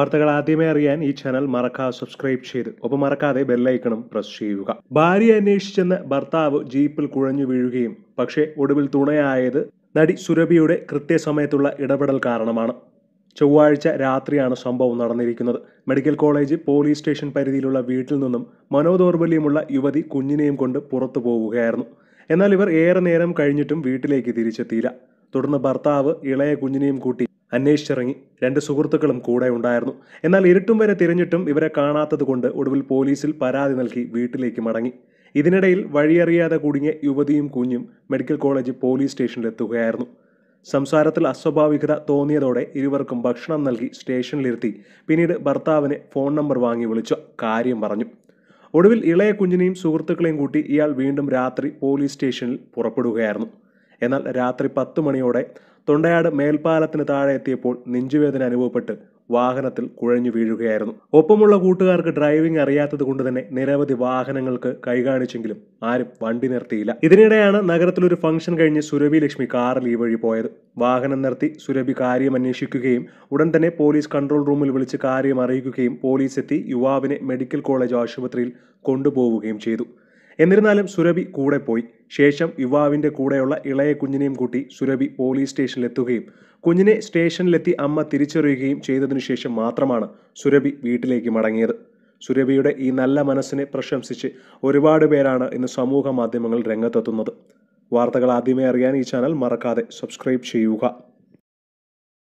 വാർത്തകൾ ആദ്യമേ അറിയാൻ ഈ ചാനൽ മറക്കാ സബ്സ്ക്രൈബ് ചെയ്ത് ഒപ്പം മറക്കാതെ ബെല്ലൈക്കണം പ്രസ് ചെയ്യുക ഭാര്യ അന്വേഷിച്ചെന്ന് ഭർത്താവ് ജീപ്പിൽ കുഴഞ്ഞു വീഴുകയും പക്ഷേ ഒടുവിൽ തുണയായത് നടി സുരഭിയുടെ കൃത്യസമയത്തുള്ള ഇടപെടൽ കാരണമാണ് ചൊവ്വാഴ്ച രാത്രിയാണ് സംഭവം നടന്നിരിക്കുന്നത് മെഡിക്കൽ കോളേജ് പോലീസ് സ്റ്റേഷൻ പരിധിയിലുള്ള വീട്ടിൽ നിന്നും മനോദൗർബല്യമുള്ള യുവതി കുഞ്ഞിനെയും കൊണ്ട് പുറത്തു പോവുകയായിരുന്നു എന്നാൽ ഇവർ ഏറെ നേരം കഴിഞ്ഞിട്ടും വീട്ടിലേക്ക് തിരിച്ചെത്തിയില്ല തുടർന്ന് ഭർത്താവ് ഇളയ കുഞ്ഞിനെയും കൂട്ടി അന്വേഷിച്ചിറങ്ങി രണ്ട് സുഹൃത്തുക്കളും കൂടെ ഉണ്ടായിരുന്നു എന്നാൽ ഇരുട്ടും വരെ തിരഞ്ഞിട്ടും ഇവരെ കാണാത്തതുകൊണ്ട് ഒടുവിൽ പോലീസിൽ പരാതി നൽകി വീട്ടിലേക്ക് മടങ്ങി ഇതിനിടയിൽ വഴിയറിയാതെ കുടുങ്ങിയ യുവതിയും കുഞ്ഞും മെഡിക്കൽ കോളേജ് പോലീസ് സ്റ്റേഷനിലെത്തുകയായിരുന്നു സംസാരത്തിൽ അസ്വാഭാവികത തോന്നിയതോടെ ഇരുവർക്കും ഭക്ഷണം നൽകി സ്റ്റേഷനിലിരുത്തി പിന്നീട് ഭർത്താവിനെ ഫോൺ നമ്പർ വാങ്ങി വിളിച്ചു കാര്യം പറഞ്ഞു ഒടുവിൽ ഇളയ കുഞ്ഞിനെയും സുഹൃത്തുക്കളെയും കൂട്ടി ഇയാൾ വീണ്ടും രാത്രി പോലീസ് സ്റ്റേഷനിൽ പുറപ്പെടുകയായിരുന്നു എന്നാൽ രാത്രി പത്ത് മണിയോടെ തൊണ്ടയാട് മേൽപ്പാലത്തിന് താഴെ എത്തിയപ്പോൾ നെഞ്ചുവേദന അനുഭവപ്പെട്ട് വാഹനത്തിൽ കുഴഞ്ഞു വീഴുകയായിരുന്നു ഒപ്പമുള്ള കൂട്ടുകാർക്ക് ഡ്രൈവിംഗ് അറിയാത്തത് കൊണ്ട് തന്നെ നിരവധി വാഹനങ്ങൾക്ക് കൈകാണിച്ചെങ്കിലും ആരും വണ്ടി നിർത്തിയില്ല ഇതിനിടെയാണ് നഗരത്തിലൊരു ഫംഗ്ഷൻ കഴിഞ്ഞ് സുരഭി ലക്ഷ്മി കാറിൽ ഈ വഴി പോയത് വാഹനം നിർത്തി സുരഭി കാര്യം അന്വേഷിക്കുകയും ഉടൻ തന്നെ പോലീസ് കൺട്രോൾ റൂമിൽ വിളിച്ച് കാര്യം അറിയിക്കുകയും പോലീസ് എത്തി യുവാവിനെ മെഡിക്കൽ കോളേജ് ആശുപത്രിയിൽ കൊണ്ടുപോവുകയും ചെയ്തു എന്നിരുന്നാലും സുരഭി കൂടെ പോയി ശേഷം യുവാവിൻ്റെ കൂടെയുള്ള ഇളയ കുഞ്ഞിനെയും കൂട്ടി സുരഭി പോലീസ് സ്റ്റേഷനിലെത്തുകയും കുഞ്ഞിനെ സ്റ്റേഷനിലെത്തി അമ്മ തിരിച്ചറിയുകയും ചെയ്തതിനു ശേഷം മാത്രമാണ് സുരഭി വീട്ടിലേക്ക് മടങ്ങിയത് സുരഭിയുടെ ഈ നല്ല മനസ്സിനെ പ്രശംസിച്ച് ഒരുപാട് പേരാണ് ഇന്ന് സമൂഹ മാധ്യമങ്ങളിൽ രംഗത്തെത്തുന്നത് വാർത്തകൾ ആദ്യമേ അറിയാൻ ഈ ചാനൽ മറക്കാതെ സബ്സ്ക്രൈബ് ചെയ്യുക